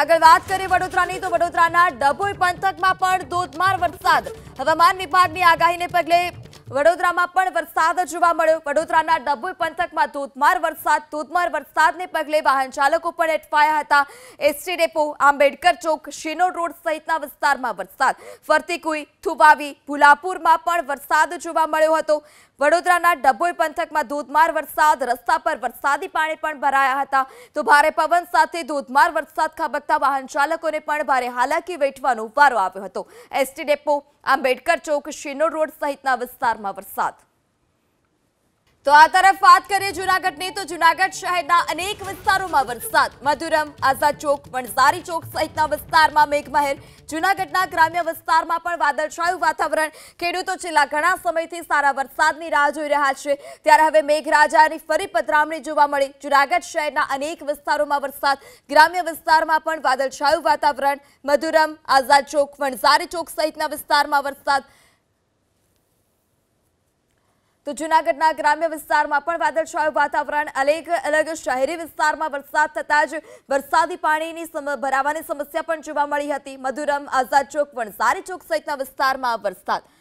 આગળ વાત કરીએ વડોદરાની તો વડોદરાના ડભોઈ પંથકમાં પણ ધોધમાર વરસાદ હવામાન વિભાગની આગાહીને પગલે વડોદરામાં પણ વરસાદ જોવા મળ્યો વડોદરાના ડભોઈ પંથકમાં ધોધમાર વરસાદ ધોધમાર વરસાદને પગલે વાહન ચાલકો પણ અટવાયા હતા એસટી ડેપો આંબેડકર ચોક શીનો રોડ સહિતના વિસ્તારમાં વરસાદ ફરતીકુઈ થુવાવી ભુલાપુરમાં પણ વરસાદ જોવા મળ્યો હતો વડોદરાના ડભોઈ પંથકમાં ધોધમાર વરસાદ રસ્તા પર વરસાદી પાણી પણ ભરાયા હતા તો ભારે પવન સાથે ધોધમાર વરસાદ ખાબકતા વાહન ચાલકોને પણ ભારે હાલાકી વેઠવાનો વારો આવ્યો હતો એસટી ડેપો આંબેડકર ચોક શીનો રોડ સહિતના વિસ્તાર વિસ્તારમાં વરસાદ તો આ તરફ વાત કરીએ જૂનાગઢની તો જૂનાગઢ શહેરના અનેક વિસ્તારોમાં વરસાદ મધુરમ આઝાદ ચોક વણઝારી ચોક સહિતના વિસ્તારમાં મેઘમહેર જૂનાગઢના ગ્રામ્ય વિસ્તારમાં પણ વાદળછાયું વાતાવરણ ખેડૂતો છેલ્લા ઘણા સમયથી સારા વરસાદની રાહ જોઈ રહ્યા છે ત્યારે હવે મેઘરાજાની ફરી પધરામણી જોવા મળી જૂનાગઢ શહેરના અનેક વિસ્તારોમાં વરસાદ ગ્રામ્ય વિસ્તારમાં પણ વાદળછાયું વાતાવરણ મધુરમ આઝાદ ચોક વણઝારી ચોક સહિતના વિસ્તારમાં વરસાદ તો જૂનાગઢના ગ્રામ્ય વિસ્તારમાં પણ વાદળછાયું વાતાવરણ અલગ અલગ શહેરી વિસ્તારમાં વરસાદ થતાં જ વરસાદી પાણીની ભરાવાની સમસ્યા પણ જોવા મળી હતી મધુરમ આઝાદ ચોક વણસારી ચોક સહિતના વિસ્તારમાં વરસાદ